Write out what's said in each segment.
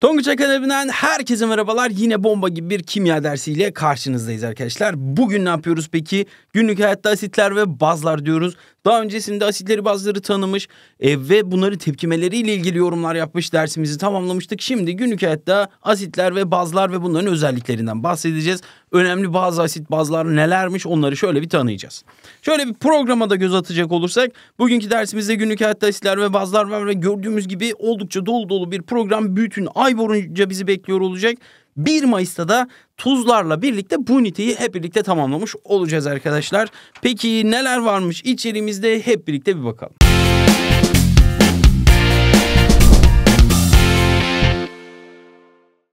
Tonguç Akademi'den herkese merhabalar. Yine bomba gibi bir kimya dersiyle karşınızdayız arkadaşlar. Bugün ne yapıyoruz peki? Günlük hayatta asitler ve bazlar diyoruz. Daha öncesinde asitleri bazları tanımış e, ve bunları tepkimeleriyle ilgili yorumlar yapmış dersimizi tamamlamıştık. Şimdi günlük hayatta asitler ve bazlar ve bunların özelliklerinden bahsedeceğiz önemli bazı asit bazlar nelermiş onları şöyle bir tanıyacağız. Şöyle bir programa da göz atacak olursak bugünkü dersimizde günlük hayatta asitler ve bazlar var ve gördüğümüz gibi oldukça dolu dolu bir program bütün ay boyunca bizi bekliyor olacak. 1 Mayıs'ta da tuzlarla birlikte bu üniteyi hep birlikte tamamlamış olacağız arkadaşlar. Peki neler varmış içeriğimizde hep birlikte bir bakalım.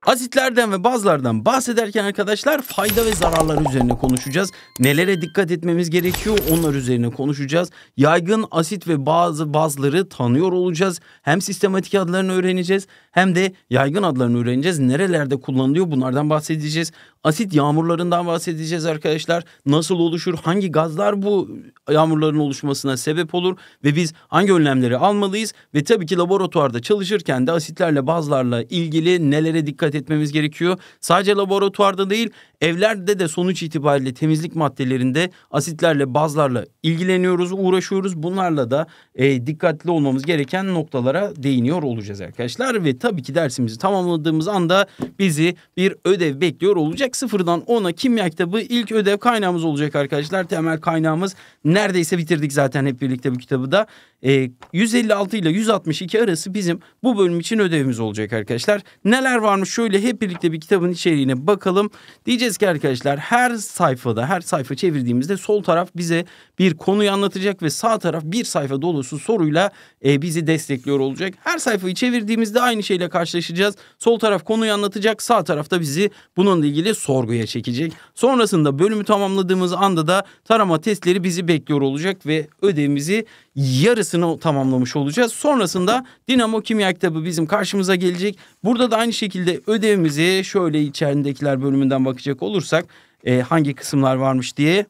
Asitlerden ve bazlardan bahsederken arkadaşlar fayda ve zararları üzerine konuşacağız. Nelere dikkat etmemiz gerekiyor onlar üzerine konuşacağız. Yaygın asit ve bazı bazları tanıyor olacağız. Hem sistematik adlarını öğreneceğiz hem de yaygın adlarını öğreneceğiz. Nerelerde kullanılıyor bunlardan bahsedeceğiz. Asit yağmurlarından bahsedeceğiz arkadaşlar. Nasıl oluşur? Hangi gazlar bu yağmurların oluşmasına sebep olur ve biz hangi önlemleri almalıyız? Ve tabii ki laboratuvarda çalışırken de asitlerle bazlarla ilgili nelere dikkat etmemiz gerekiyor? Sadece laboratuvarda değil, Evlerde de sonuç itibariyle temizlik maddelerinde asitlerle, bazlarla ilgileniyoruz, uğraşıyoruz. Bunlarla da e, dikkatli olmamız gereken noktalara değiniyor olacağız arkadaşlar. Ve tabii ki dersimizi tamamladığımız anda bizi bir ödev bekliyor olacak. Sıfırdan ona kimya kitabı ilk ödev kaynağımız olacak arkadaşlar. Temel kaynağımız neredeyse bitirdik zaten hep birlikte bu kitabı da. E, 156 ile 162 arası bizim bu bölüm için ödevimiz olacak arkadaşlar. Neler varmış şöyle hep birlikte bir kitabın içeriğine bakalım. Diyeceğiz Diyeceğiz ki arkadaşlar her sayfada her sayfa çevirdiğimizde sol taraf bize bir konuyu anlatacak ve sağ taraf bir sayfa dolusu soruyla e, bizi destekliyor olacak. Her sayfayı çevirdiğimizde aynı şeyle karşılaşacağız. Sol taraf konuyu anlatacak sağ tarafta bizi bununla ilgili sorguya çekecek. Sonrasında bölümü tamamladığımız anda da tarama testleri bizi bekliyor olacak ve ödevimizi yarısını tamamlamış olacağız. Sonrasında Dinamo Kimya kitabı bizim karşımıza gelecek. Burada da aynı şekilde ödevimizi şöyle içeridekiler bölümünden bakacak olursak e, hangi kısımlar varmış diye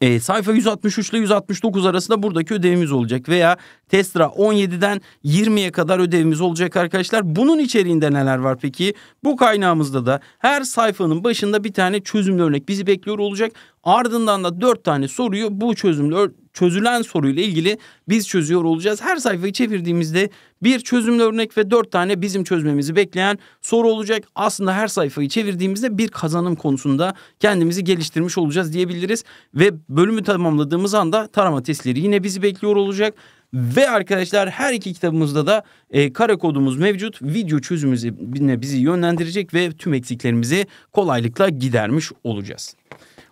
e, sayfa 163 ile 169 arasında buradaki ödevimiz olacak veya testra 17'den 20'ye kadar ödevimiz olacak arkadaşlar. Bunun içeriğinde neler var peki? Bu kaynağımızda da her sayfanın başında bir tane çözümlü örnek bizi bekliyor olacak. Ardından da 4 tane soruyu bu çözümlü çözülen soruyla ilgili biz çözüyor olacağız. Her sayfayı çevirdiğimizde bir çözümlü örnek ve dört tane bizim çözmemizi bekleyen soru olacak. Aslında her sayfayı çevirdiğimizde bir kazanım konusunda kendimizi geliştirmiş olacağız diyebiliriz. Ve bölümü tamamladığımız anda tarama testleri yine bizi bekliyor olacak. Ve arkadaşlar her iki kitabımızda da e, kare kodumuz mevcut. Video çözümümüzüne bizi yönlendirecek ve tüm eksiklerimizi kolaylıkla gidermiş olacağız.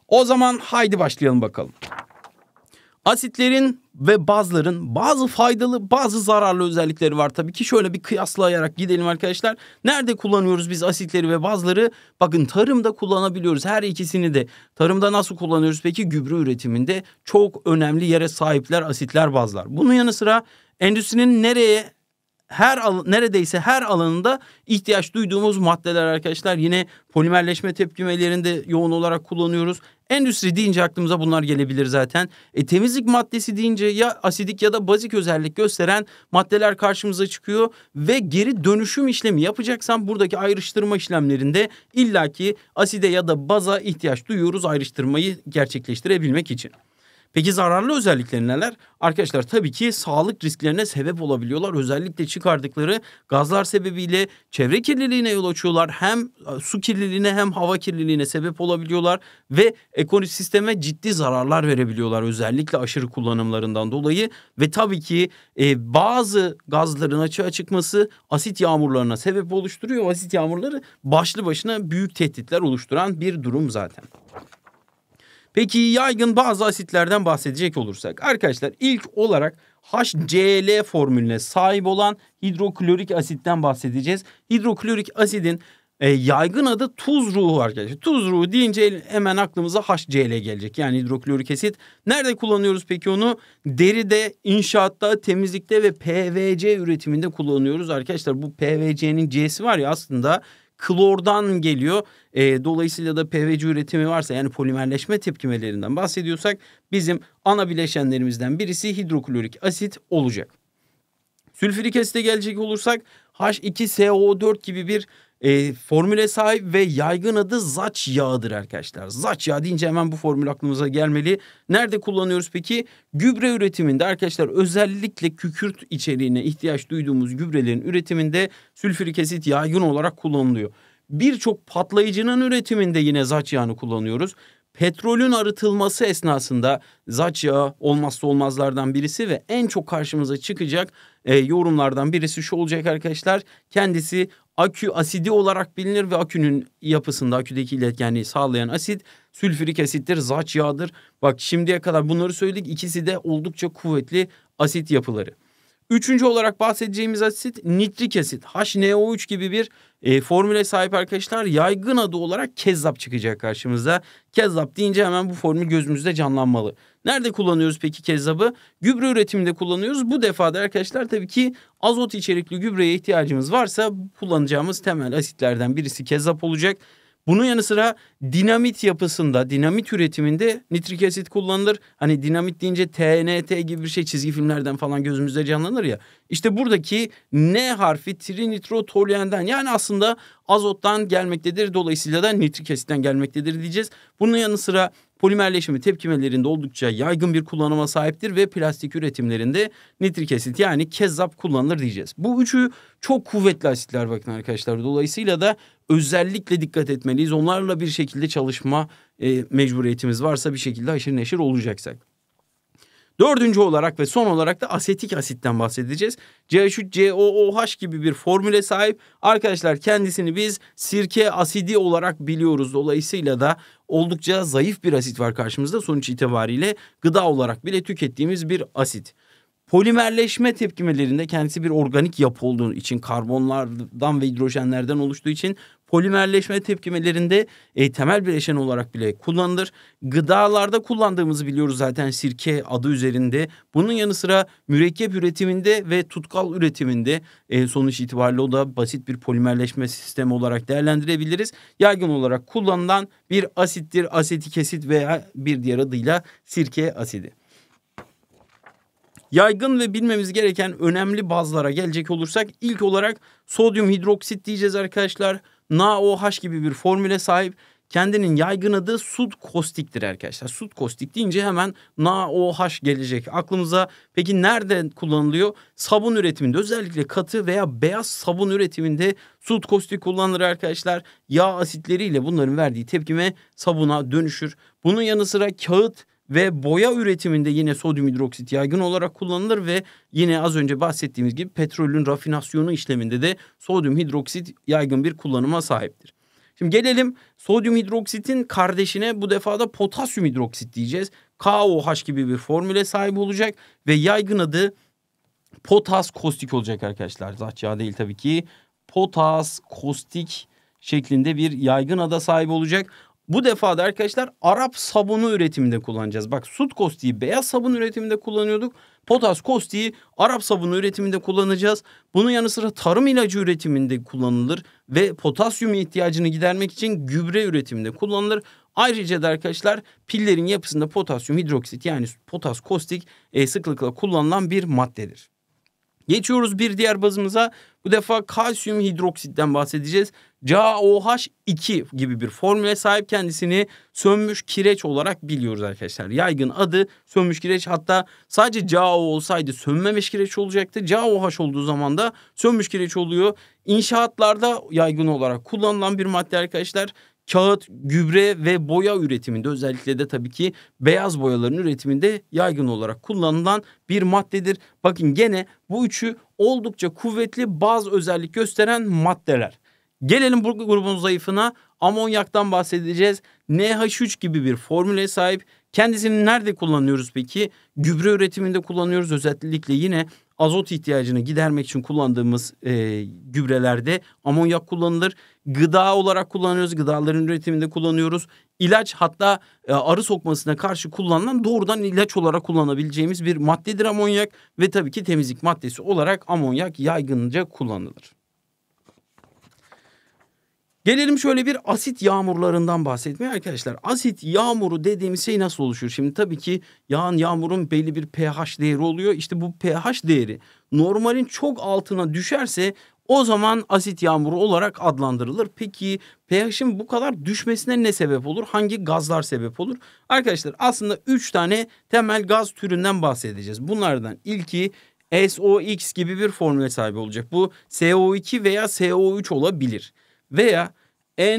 O zaman haydi başlayalım bakalım. Asitlerin ve bazların bazı faydalı bazı zararlı özellikleri var tabii ki. Şöyle bir kıyaslayarak gidelim arkadaşlar. Nerede kullanıyoruz biz asitleri ve bazları? Bakın tarımda kullanabiliyoruz her ikisini de. Tarımda nasıl kullanıyoruz peki? Gübre üretiminde çok önemli yere sahipler asitler bazlar. Bunun yanı sıra endüstrinin nereye her neredeyse her alanında ihtiyaç duyduğumuz maddeler arkadaşlar. Yine polimerleşme tepkimelerinde yoğun olarak kullanıyoruz. Endüstri deyince aklımıza bunlar gelebilir zaten. E, temizlik maddesi deyince ya asidik ya da bazik özellik gösteren maddeler karşımıza çıkıyor ve geri dönüşüm işlemi yapacaksan buradaki ayrıştırma işlemlerinde illaki aside ya da baza ihtiyaç duyuyoruz ayrıştırmayı gerçekleştirebilmek için. Peki zararlı özellikleri neler? Arkadaşlar tabii ki sağlık risklerine sebep olabiliyorlar. Özellikle çıkardıkları gazlar sebebiyle çevre kirliliğine yol açıyorlar. Hem e, su kirliliğine hem hava kirliliğine sebep olabiliyorlar ve ekosisteme ciddi zararlar verebiliyorlar özellikle aşırı kullanımlarından dolayı ve tabii ki e, bazı gazların açığa çıkması asit yağmurlarına sebep oluşturuyor. Asit yağmurları başlı başına büyük tehditler oluşturan bir durum zaten. Peki yaygın bazı asitlerden bahsedecek olursak. Arkadaşlar ilk olarak HCl formülüne sahip olan hidroklorik asitten bahsedeceğiz. Hidroklorik asidin e, yaygın adı tuz ruhu arkadaşlar. Tuz ruhu deyince hemen aklımıza HCl gelecek. Yani hidroklorik asit. Nerede kullanıyoruz peki onu? Deride, inşaatta, temizlikte ve PVC üretiminde kullanıyoruz. Arkadaşlar bu PVC'nin C'si var ya aslında klordan geliyor. E, dolayısıyla da PVC üretimi varsa yani polimerleşme tepkimelerinden bahsediyorsak bizim ana bileşenlerimizden birisi hidroklorik asit olacak. Sülfürik asite gelecek olursak H2SO4 gibi bir e, formüle sahip ve yaygın adı zaç yağıdır arkadaşlar. Zaç yağı deyince hemen bu formül aklımıza gelmeli. Nerede kullanıyoruz peki? Gübre üretiminde arkadaşlar özellikle kükürt içeriğine ihtiyaç duyduğumuz gübrelerin üretiminde sülfürik asit yaygın olarak kullanılıyor. Birçok patlayıcının üretiminde yine zaç yağını kullanıyoruz. Petrolün arıtılması esnasında zaç yağı olmazsa olmazlardan birisi ve en çok karşımıza çıkacak e, yorumlardan birisi şu olacak arkadaşlar. Kendisi akü asidi olarak bilinir ve akünün yapısında aküdeki iletkenliği sağlayan asit sülfürik asittir, zaç yağdır. Bak şimdiye kadar bunları söyledik ikisi de oldukça kuvvetli asit yapıları. Üçüncü olarak bahsedeceğimiz asit nitrik asit. HNO3 gibi bir e, formüle sahip arkadaşlar yaygın adı olarak kezzap çıkacak karşımıza. Kezzap deyince hemen bu formül gözümüzde canlanmalı. Nerede kullanıyoruz peki kezzabı? Gübre üretiminde kullanıyoruz. Bu defada arkadaşlar tabii ki azot içerikli gübreye ihtiyacımız varsa kullanacağımız temel asitlerden birisi kezzap olacak. Bunun yanı sıra dinamit yapısında, dinamit üretiminde nitrik asit kullanılır. Hani dinamit deyince TNT gibi bir şey çizgi filmlerden falan gözümüzde canlanır ya. İşte buradaki N harfi trinitrotoluenden, yani aslında azottan gelmektedir. Dolayısıyla da nitrik asitten gelmektedir diyeceğiz. Bunun yanı sıra Polimerleşimi tepkimelerinde oldukça yaygın bir kullanıma sahiptir ve plastik üretimlerinde nitrik asit yani kezzap kullanılır diyeceğiz. Bu üçü çok kuvvetli asitler bakın arkadaşlar. Dolayısıyla da özellikle dikkat etmeliyiz. Onlarla bir şekilde çalışma e, mecburiyetimiz varsa bir şekilde aşırı neşir olacaksak. Dördüncü olarak ve son olarak da asetik asitten bahsedeceğiz. CH3COOH gibi bir formüle sahip. Arkadaşlar kendisini biz sirke asidi olarak biliyoruz. Dolayısıyla da oldukça zayıf bir asit var karşımızda. Sonuç itibariyle gıda olarak bile tükettiğimiz bir asit. Polimerleşme tepkimelerinde kendisi bir organik yapı olduğu için karbonlardan ve hidrojenlerden oluştuğu için polimerleşme tepkimelerinde e, temel bileşen olarak bile kullanılır. Gıdalarda kullandığımızı biliyoruz zaten sirke adı üzerinde. Bunun yanı sıra mürekkep üretiminde ve tutkal üretiminde e, sonuç itibariyle o da basit bir polimerleşme sistemi olarak değerlendirebiliriz. Yaygın olarak kullanılan bir asittir, asetik asit veya bir diğer adıyla sirke asidi. Yaygın ve bilmemiz gereken önemli bazlara gelecek olursak ilk olarak sodyum hidroksit diyeceğiz arkadaşlar. NaOH gibi bir formüle sahip. Kendinin yaygın adı sud kostiktir arkadaşlar. Sud kostik deyince hemen NaOH gelecek aklımıza. Peki nerede kullanılıyor? Sabun üretiminde özellikle katı veya beyaz sabun üretiminde sud kostik kullanılır arkadaşlar. Yağ asitleriyle bunların verdiği tepkime sabuna dönüşür. Bunun yanı sıra kağıt ve boya üretiminde yine sodyum hidroksit yaygın olarak kullanılır ve yine az önce bahsettiğimiz gibi petrolün rafinasyonu işleminde de sodyum hidroksit yaygın bir kullanıma sahiptir. Şimdi gelelim sodyum hidroksitin kardeşine bu defa da potasyum hidroksit diyeceğiz. KOH gibi bir formüle sahip olacak ve yaygın adı potas kostik olacak arkadaşlar. Zahçıya değil tabii ki. Potas kostik şeklinde bir yaygın ada sahip olacak. Bu defa da arkadaşlar Arap sabunu üretiminde kullanacağız. Bak sut beyaz sabun üretiminde kullanıyorduk. Potas kostiği Arap sabunu üretiminde kullanacağız. Bunun yanı sıra tarım ilacı üretiminde kullanılır ve potasyum ihtiyacını gidermek için gübre üretiminde kullanılır. Ayrıca da arkadaşlar pillerin yapısında potasyum hidroksit yani potas kostik e, sıklıkla kullanılan bir maddedir. Geçiyoruz bir diğer bazımıza. Bu defa kalsiyum hidroksitten bahsedeceğiz. CaOH2 gibi bir formüle sahip kendisini sönmüş kireç olarak biliyoruz arkadaşlar. Yaygın adı sönmüş kireç hatta sadece CaO olsaydı sönmemiş kireç olacaktı. CaOH olduğu zaman da sönmüş kireç oluyor. İnşaatlarda yaygın olarak kullanılan bir madde arkadaşlar kağıt, gübre ve boya üretiminde özellikle de tabii ki beyaz boyaların üretiminde yaygın olarak kullanılan bir maddedir. Bakın gene bu üçü oldukça kuvvetli bazı özellik gösteren maddeler. Gelelim bu grubun zayıfına amonyaktan bahsedeceğiz. NH3 gibi bir formüle sahip. Kendisini nerede kullanıyoruz peki? Gübre üretiminde kullanıyoruz. Özellikle yine azot ihtiyacını gidermek için kullandığımız e, gübrelerde amonyak kullanılır. Gıda olarak kullanıyoruz, gıdaların üretiminde kullanıyoruz. İlaç hatta e, arı sokmasına karşı kullanılan doğrudan ilaç olarak kullanabileceğimiz bir maddedir amonyak ve tabii ki temizlik maddesi olarak amonyak yaygınca kullanılır. Gelelim şöyle bir asit yağmurlarından bahsetmeye arkadaşlar. Asit yağmuru dediğimiz şey nasıl oluşur? Şimdi tabii ki yağan yağmurun belli bir pH değeri oluyor. İşte bu pH değeri normalin çok altına düşerse o zaman asit yağmuru olarak adlandırılır. Peki pH'in bu kadar düşmesine ne sebep olur? Hangi gazlar sebep olur? Arkadaşlar aslında 3 tane temel gaz türünden bahsedeceğiz. Bunlardan ilki SOX gibi bir formüle sahibi olacak. Bu CO2 veya CO3 olabilir. Veya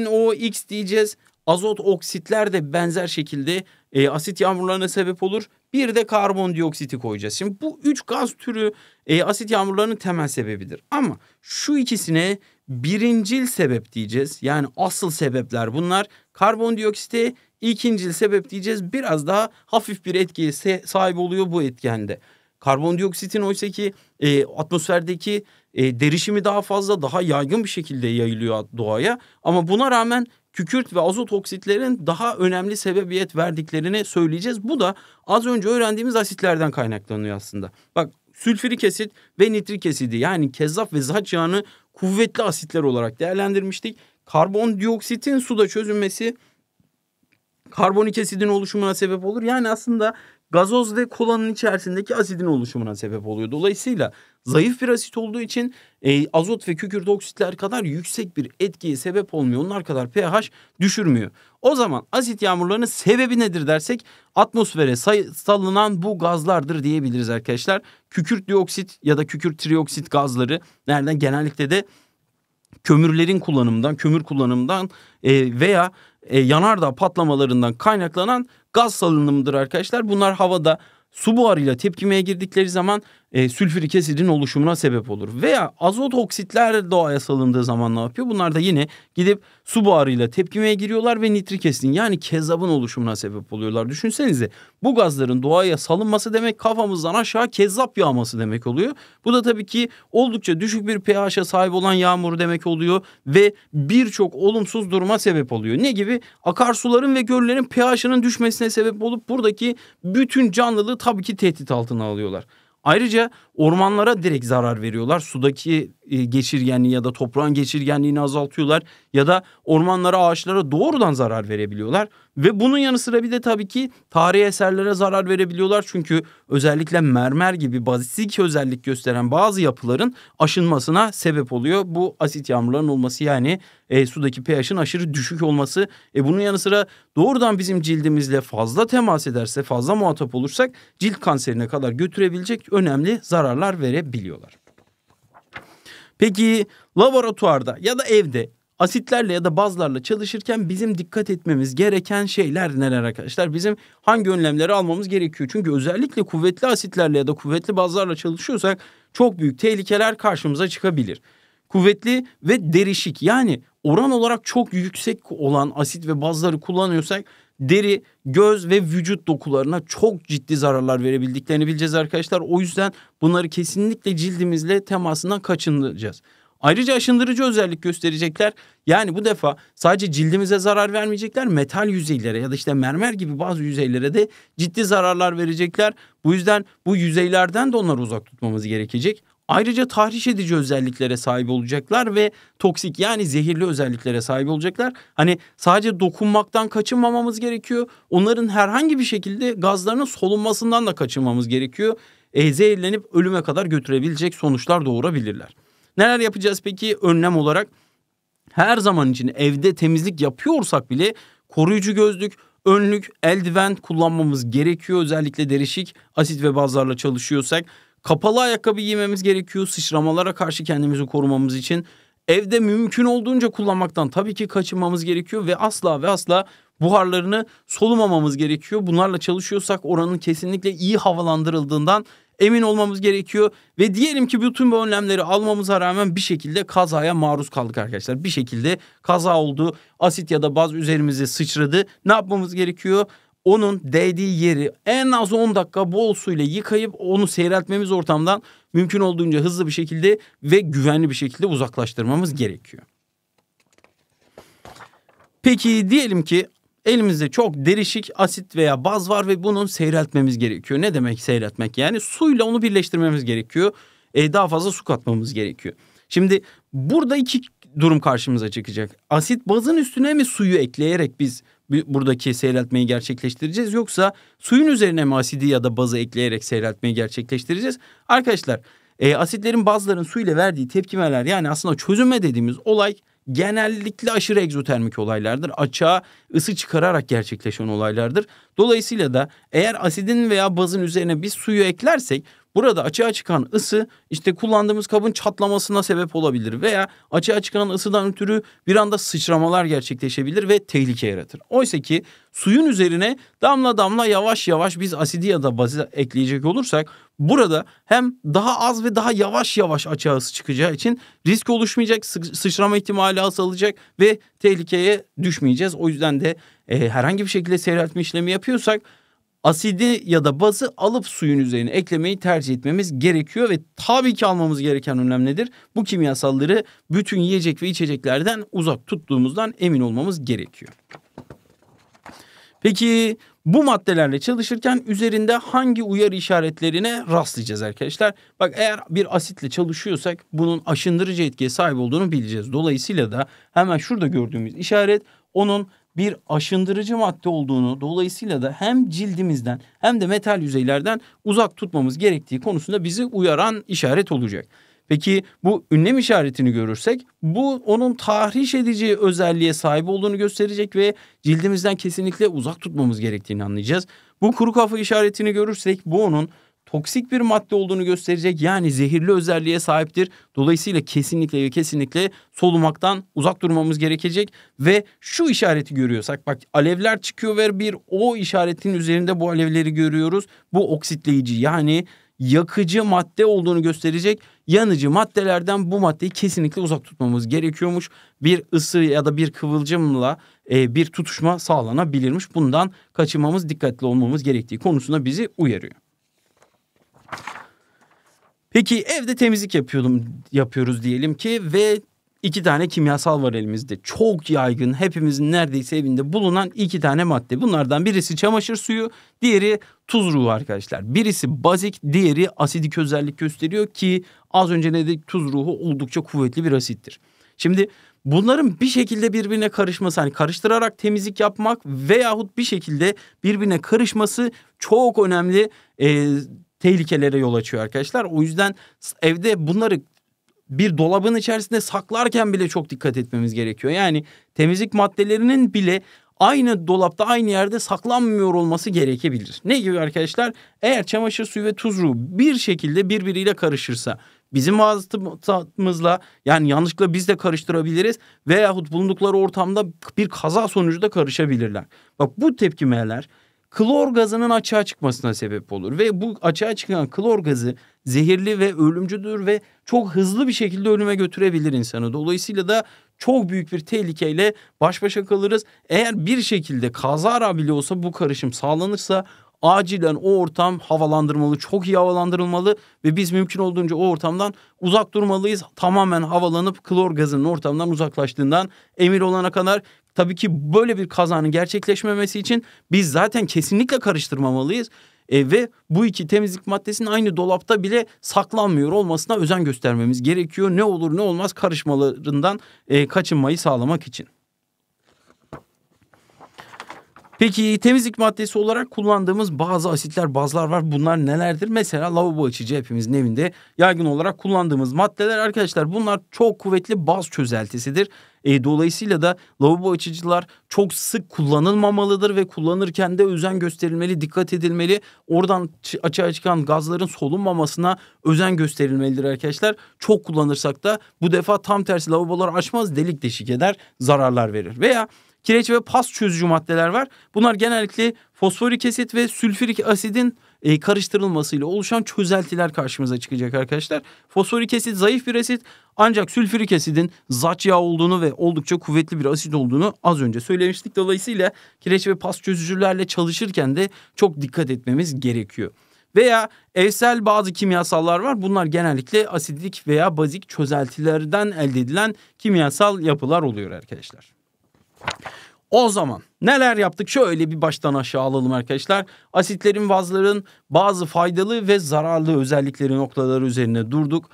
NOx diyeceğiz. Azot oksitler de benzer şekilde e, asit yağmurlarına sebep olur. Bir de karbondioksiti koyacağız. Şimdi bu üç gaz türü e, asit yağmurlarının temel sebebidir. Ama şu ikisine birincil sebep diyeceğiz. Yani asıl sebepler bunlar. Karbondioksite ikincil sebep diyeceğiz. Biraz daha hafif bir etkiye sahip oluyor bu etkende. Karbondioksitin oysa ki e, atmosferdeki e, derişimi daha fazla daha yaygın bir şekilde yayılıyor doğaya. Ama buna rağmen kükürt ve azot oksitlerin daha önemli sebebiyet verdiklerini söyleyeceğiz. Bu da az önce öğrendiğimiz asitlerden kaynaklanıyor aslında. Bak sülfürik asit ve nitrik asidi yani kezzaf ve zahaç yağını kuvvetli asitler olarak değerlendirmiştik. Karbondioksitin suda çözünmesi karbonik asidin oluşumuna sebep olur. Yani aslında gazoz ve kolanın içerisindeki asidin oluşumuna sebep oluyor. Dolayısıyla zayıf bir asit olduğu için e, azot ve kükürt oksitler kadar yüksek bir etkiye sebep olmuyor. Onlar kadar pH düşürmüyor. O zaman asit yağmurlarının sebebi nedir dersek atmosfere salınan bu gazlardır diyebiliriz arkadaşlar. Kükürt dioksit ya da kükürt trioksit gazları nereden genellikle de kömürlerin kullanımından, kömür kullanımından e, veya e, yanardağ patlamalarından kaynaklanan gaz salınımıdır arkadaşlar. Bunlar havada su buharıyla tepkimeye girdikleri zaman e, sülfürik asidin oluşumuna sebep olur. Veya azot oksitler doğaya salındığı zaman ne yapıyor? Bunlar da yine gidip su buharıyla tepkimeye giriyorlar ve nitrik asidin yani kezabın oluşumuna sebep oluyorlar. Düşünsenize bu gazların doğaya salınması demek kafamızdan aşağı kezap yağması demek oluyor. Bu da tabii ki oldukça düşük bir pH'e sahip olan yağmur demek oluyor ve birçok olumsuz duruma sebep oluyor. Ne gibi? gibi akarsuların ve göllerin pH'ının düşmesine sebep olup buradaki bütün canlılığı tabii ki tehdit altına alıyorlar. Ayrıca Ormanlara direkt zarar veriyorlar. Sudaki e, geçirgenliği ya da toprağın geçirgenliğini azaltıyorlar ya da ormanlara, ağaçlara doğrudan zarar verebiliyorlar ve bunun yanı sıra bir de tabii ki tarihi eserlere zarar verebiliyorlar. Çünkü özellikle mermer gibi bazik özellik gösteren bazı yapıların aşınmasına sebep oluyor. Bu asit yağmurların olması yani e, sudaki pH'in aşırı düşük olması. E, bunun yanı sıra doğrudan bizim cildimizle fazla temas ederse, fazla muhatap olursak cilt kanserine kadar götürebilecek önemli zarar kararlar verebiliyorlar. Peki laboratuvarda ya da evde asitlerle ya da bazlarla çalışırken bizim dikkat etmemiz gereken şeyler neler arkadaşlar? Bizim hangi önlemleri almamız gerekiyor? Çünkü özellikle kuvvetli asitlerle ya da kuvvetli bazlarla çalışıyorsak çok büyük tehlikeler karşımıza çıkabilir. Kuvvetli ve derişik yani oran olarak çok yüksek olan asit ve bazları kullanıyorsak deri, göz ve vücut dokularına çok ciddi zararlar verebildiklerini bileceğiz arkadaşlar. O yüzden bunları kesinlikle cildimizle temasından kaçınacağız. Ayrıca aşındırıcı özellik gösterecekler. Yani bu defa sadece cildimize zarar vermeyecekler. Metal yüzeylere ya da işte mermer gibi bazı yüzeylere de ciddi zararlar verecekler. Bu yüzden bu yüzeylerden de onları uzak tutmamız gerekecek. Ayrıca tahriş edici özelliklere sahip olacaklar ve toksik yani zehirli özelliklere sahip olacaklar. Hani sadece dokunmaktan kaçınmamamız gerekiyor. Onların herhangi bir şekilde gazlarının solunmasından da kaçınmamız gerekiyor. E, zehirlenip ölüme kadar götürebilecek sonuçlar doğurabilirler. Neler yapacağız peki önlem olarak? Her zaman için evde temizlik yapıyorsak bile koruyucu gözlük, önlük, eldiven kullanmamız gerekiyor. Özellikle derişik asit ve bazlarla çalışıyorsak Kapalı ayakkabı giymemiz gerekiyor. Sıçramalara karşı kendimizi korumamız için evde mümkün olduğunca kullanmaktan tabii ki kaçınmamız gerekiyor ve asla ve asla buharlarını solumamamız gerekiyor. Bunlarla çalışıyorsak oranın kesinlikle iyi havalandırıldığından emin olmamız gerekiyor ve diyelim ki bütün bu önlemleri almamıza rağmen bir şekilde kazaya maruz kaldık arkadaşlar. Bir şekilde kaza oldu. Asit ya da baz üzerimize sıçradı. Ne yapmamız gerekiyor? onun değdiği yeri en az 10 dakika bol suyla yıkayıp onu seyreltmemiz ortamdan mümkün olduğunca hızlı bir şekilde ve güvenli bir şekilde uzaklaştırmamız gerekiyor. Peki diyelim ki elimizde çok derişik asit veya baz var ve bunun seyreltmemiz gerekiyor. Ne demek seyreltmek? Yani suyla onu birleştirmemiz gerekiyor. E, daha fazla su katmamız gerekiyor. Şimdi burada iki durum karşımıza çıkacak. Asit bazın üstüne mi suyu ekleyerek biz buradaki seyreltmeyi gerçekleştireceğiz yoksa suyun üzerine mi asidi ya da bazı ekleyerek seyreltmeyi gerçekleştireceğiz? Arkadaşlar e, asitlerin bazıların su ile verdiği tepkimeler yani aslında çözünme dediğimiz olay genellikle aşırı egzotermik olaylardır. Açığa ısı çıkararak gerçekleşen olaylardır. Dolayısıyla da eğer asidin veya bazın üzerine bir suyu eklersek Burada açığa çıkan ısı işte kullandığımız kabın çatlamasına sebep olabilir veya açığa çıkan ısıdan ötürü bir anda sıçramalar gerçekleşebilir ve tehlike yaratır. Oysa ki suyun üzerine damla damla yavaş yavaş biz asidi ya da bazı ekleyecek olursak burada hem daha az ve daha yavaş yavaş açığa ısı çıkacağı için risk oluşmayacak, sıçrama ihtimali azalacak ve tehlikeye düşmeyeceğiz. O yüzden de e, herhangi bir şekilde seyreltme işlemi yapıyorsak asidi ya da bazı alıp suyun üzerine eklemeyi tercih etmemiz gerekiyor ve tabii ki almamız gereken önlem nedir? Bu kimyasalları bütün yiyecek ve içeceklerden uzak tuttuğumuzdan emin olmamız gerekiyor. Peki bu maddelerle çalışırken üzerinde hangi uyarı işaretlerine rastlayacağız arkadaşlar? Bak eğer bir asitle çalışıyorsak bunun aşındırıcı etkiye sahip olduğunu bileceğiz. Dolayısıyla da hemen şurada gördüğümüz işaret onun bir aşındırıcı madde olduğunu dolayısıyla da hem cildimizden hem de metal yüzeylerden uzak tutmamız gerektiği konusunda bizi uyaran işaret olacak. Peki bu ünlem işaretini görürsek bu onun tahriş edici özelliğe sahip olduğunu gösterecek ve cildimizden kesinlikle uzak tutmamız gerektiğini anlayacağız. Bu kuru kafa işaretini görürsek bu onun toksik bir madde olduğunu gösterecek yani zehirli özelliğe sahiptir. Dolayısıyla kesinlikle ve kesinlikle solumaktan uzak durmamız gerekecek ve şu işareti görüyorsak bak alevler çıkıyor ve bir o işaretin üzerinde bu alevleri görüyoruz. Bu oksitleyici yani yakıcı madde olduğunu gösterecek. Yanıcı maddelerden bu maddeyi kesinlikle uzak tutmamız gerekiyormuş. Bir ısı ya da bir kıvılcımla e, bir tutuşma sağlanabilirmiş. Bundan kaçınmamız, dikkatli olmamız gerektiği konusunda bizi uyarıyor. Peki evde temizlik yapıyordum yapıyoruz diyelim ki ve iki tane kimyasal var elimizde. Çok yaygın hepimizin neredeyse evinde bulunan iki tane madde. Bunlardan birisi çamaşır suyu, diğeri tuz ruhu arkadaşlar. Birisi bazik, diğeri asidik özellik gösteriyor ki az önce ne dedik tuz ruhu oldukça kuvvetli bir asittir. Şimdi bunların bir şekilde birbirine karışması hani karıştırarak temizlik yapmak veyahut bir şekilde birbirine karışması çok önemli e, tehlikelere yol açıyor arkadaşlar. O yüzden evde bunları bir dolabın içerisinde saklarken bile çok dikkat etmemiz gerekiyor. Yani temizlik maddelerinin bile aynı dolapta aynı yerde saklanmıyor olması gerekebilir. Ne gibi arkadaşlar? Eğer çamaşır suyu ve tuzlu bir şekilde birbiriyle karışırsa bizim vasıtamızla yani yanlışlıkla biz de karıştırabiliriz veyahut bulundukları ortamda bir kaza sonucu da karışabilirler. Bak bu tepkimeler klor gazının açığa çıkmasına sebep olur. Ve bu açığa çıkan klor gazı zehirli ve ölümcüdür ve çok hızlı bir şekilde ölüme götürebilir insanı. Dolayısıyla da çok büyük bir tehlikeyle baş başa kalırız. Eğer bir şekilde kazara bile olsa bu karışım sağlanırsa acilen o ortam havalandırmalı, çok iyi havalandırılmalı ve biz mümkün olduğunca o ortamdan uzak durmalıyız. Tamamen havalanıp klor gazının ortamdan uzaklaştığından emin olana kadar tabii ki böyle bir kazanın gerçekleşmemesi için biz zaten kesinlikle karıştırmamalıyız. E, ve bu iki temizlik maddesinin aynı dolapta bile saklanmıyor olmasına özen göstermemiz gerekiyor. Ne olur ne olmaz karışmalarından e, kaçınmayı sağlamak için. Peki temizlik maddesi olarak kullandığımız bazı asitler, bazlar var. Bunlar nelerdir? Mesela lavabo açıcı hepimizin evinde yaygın olarak kullandığımız maddeler arkadaşlar. Bunlar çok kuvvetli baz çözeltisidir. E, dolayısıyla da lavabo açıcılar çok sık kullanılmamalıdır ve kullanırken de özen gösterilmeli, dikkat edilmeli. Oradan açığa çıkan gazların solunmamasına özen gösterilmelidir arkadaşlar. Çok kullanırsak da bu defa tam tersi lavabolar açmaz, delik deşik eder, zararlar verir. Veya kireç ve pas çözücü maddeler var. Bunlar genellikle fosforik asit ve sülfürik asidin e, karıştırılmasıyla oluşan çözeltiler karşımıza çıkacak arkadaşlar. Fosforik asit zayıf bir asit ancak sülfürik asidin zaç yağ olduğunu ve oldukça kuvvetli bir asit olduğunu az önce söylemiştik. Dolayısıyla kireç ve pas çözücülerle çalışırken de çok dikkat etmemiz gerekiyor. Veya evsel bazı kimyasallar var. Bunlar genellikle asidik veya bazik çözeltilerden elde edilen kimyasal yapılar oluyor arkadaşlar. O zaman neler yaptık? Şöyle bir baştan aşağı alalım arkadaşlar. Asitlerin, vazların bazı faydalı ve zararlı özellikleri noktaları üzerine durduk.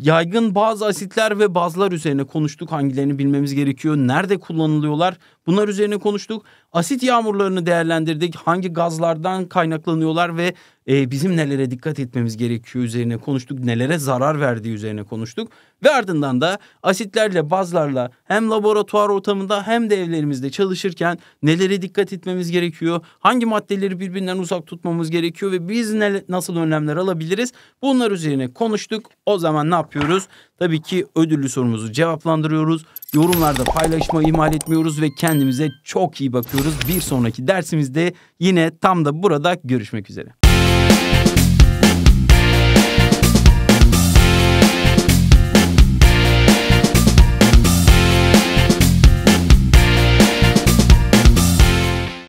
Yaygın bazı asitler ve bazlar üzerine konuştuk. Hangilerini bilmemiz gerekiyor? Nerede kullanılıyorlar? Bunlar üzerine konuştuk asit yağmurlarını değerlendirdik. Hangi gazlardan kaynaklanıyorlar ve e, bizim nelere dikkat etmemiz gerekiyor üzerine konuştuk. Nelere zarar verdiği üzerine konuştuk. Ve ardından da asitlerle bazlarla hem laboratuvar ortamında hem de evlerimizde çalışırken nelere dikkat etmemiz gerekiyor. Hangi maddeleri birbirinden uzak tutmamız gerekiyor ve biz ne, nasıl önlemler alabiliriz bunlar üzerine konuştuk. O zaman ne yapıyoruz? Tabii ki ödüllü sorumuzu cevaplandırıyoruz. Yorumlarda paylaşmayı ihmal etmiyoruz ve kendimize çok iyi bakıyoruz. Bir sonraki dersimizde yine tam da burada görüşmek üzere.